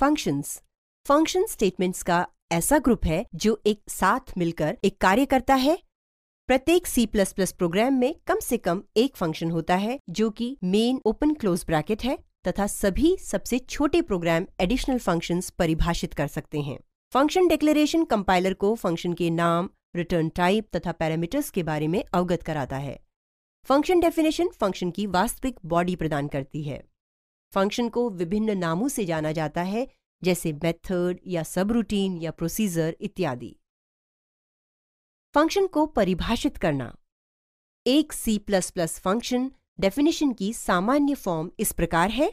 functions function statements का ऐसा group है जो एक साथ मिलकर एक कार्य करता है प्रत्येक C++ प्रोग्राम में कम से कम एक फंक्शन होता है जो कि मेन ओपन क्लोज ब्रैकेट है तथा सभी सबसे छोटे प्रोग्राम एडिशनल फंक्शंस परिभाषित कर सकते हैं फंक्शन डिक्लेरेशन कंपाइलर को फंक्शन के नाम रिटर्न टाइप तथा पैरामीटर्स के बारे में अवगत कराता है फंक्शन डेफिनेशन फंक्शन की वास्तविक बॉडी प्रदान करती है फंक्शन को विभिन्न नामों से जाना जाता है जैसे मेथड या सब रूटीन या प्रोसीजर इत्यादि फंक्शन को परिभाषित करना एक C plus plus function definition की सामान्य फॉर्म इस प्रकार है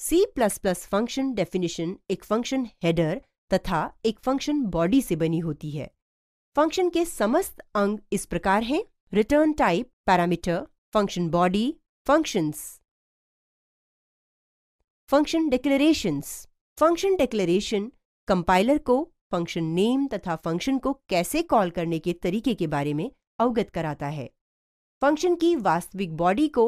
C plus plus function definition एक फंक्शन हेडर तथा एक फंक्शन बॉडी से बनी होती है फंक्शन के समस्त अंग इस प्रकार हैं return type parameter function body functions function declarations function declaration compiler को फंक्शन नेम तथा फंक्शन को कैसे कॉल करने के तरीके के बारे में अवगत कराता है फंक्शन की वास्तविक बॉडी को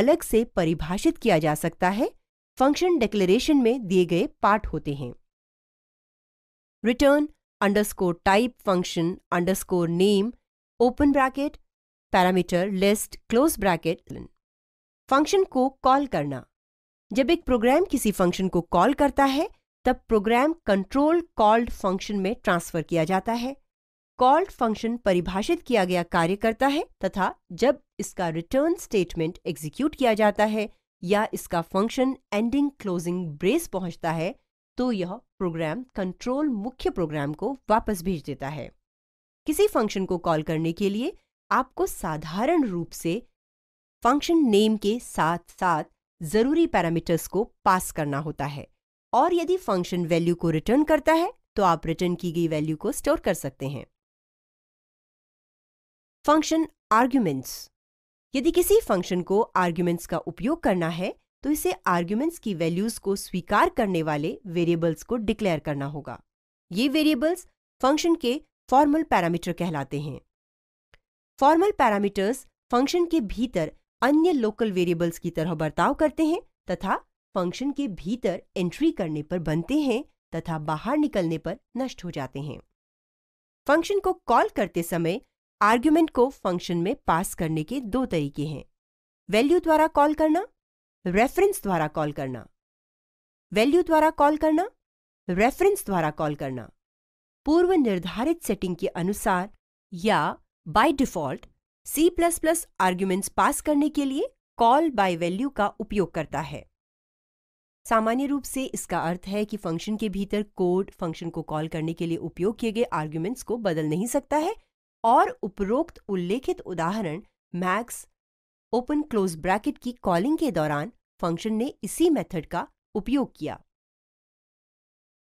अलग से परिभाषित किया जा सकता है फंक्शन डिक्लेरेशन में दिए गए पार्ट होते हैं return underscore type function underscore name open bracket parameter list close bracket function को कॉल करना जब एक प्रोग्राम किसी फंक्शन को कॉल करता है तब प्रोग्राम कंट्रोल कॉल्ड फंक्शन में ट्रांसफर किया जाता है कॉल्ड फंक्शन परिभाषित किया गया कार्य करता है तथा जब इसका रिटर्न स्टेटमेंट एग्जीक्यूट किया जाता है या इसका फंक्शन एंडिंग क्लोजिंग ब्रेस पहुंचता है तो यह प्रोग्राम कंट्रोल मुख्य प्रोग्राम को वापस भेज देता है किसी फंक्शन को कॉल करने के लिए आपको साधारण रूप से फंक्शन नेम के साथ साथ जरूरी पैरामीटर्स को पास करना होता है और यदि फंक्शन वैल्यू को रिटर्न करता है तो आप रिटर्न की गई वैल्यू को स्टोर कर सकते हैं फंक्शन आर्ग्यूमेंट्स यदि किसी फंक्शन को आर्ग्यूमेंट्स का उपयोग करना है तो इसे आर्ग्यूमेंट्स की वैल्यूज को स्वीकार करने वाले वेरिएबल्स को डिक्लेयर करना होगा ये वेरिएबल्स फंक्शन के फॉर्मल पैरामीटर कहलाते हैं फॉर्मल पैरामीटर्स फंक्शन के भीतर अन्य लोकल वेरिएबल्स की तरह बर्ताव करते हैं तथा फंक्शन के भीतर एंट्री करने पर बनते हैं तथा बाहर निकलने पर नष्ट हो जाते हैं फंक्शन को कॉल करते समय आर्ग्यूमेंट को फंक्शन में पास करने के दो तरीके हैं वैल्यू द्वारा कॉल करना रेफरेंस द्वारा कॉल करना वैल्यू द्वारा कॉल करना रेफरेंस द्वारा कॉल करना पूर्व निर्धारित सेटिंग के अनुसार या by default C++ arguments pass करने के लिए कॉल बाय वैल्यू का उपयोग करता है सामान्य रूप से इसका अर्थ है कि फंक्शन के भीतर कोड फंक्शन को कॉल करने के लिए उपयोग किए गए आर्ग्यूमेंट्स को बदल नहीं सकता है और उपरोक्त उल्लेखित उदाहरण मैक्स ओपन क्लोज ब्रैकेट की कॉलिंग के दौरान फंक्शन ने इसी मेथड का उपयोग किया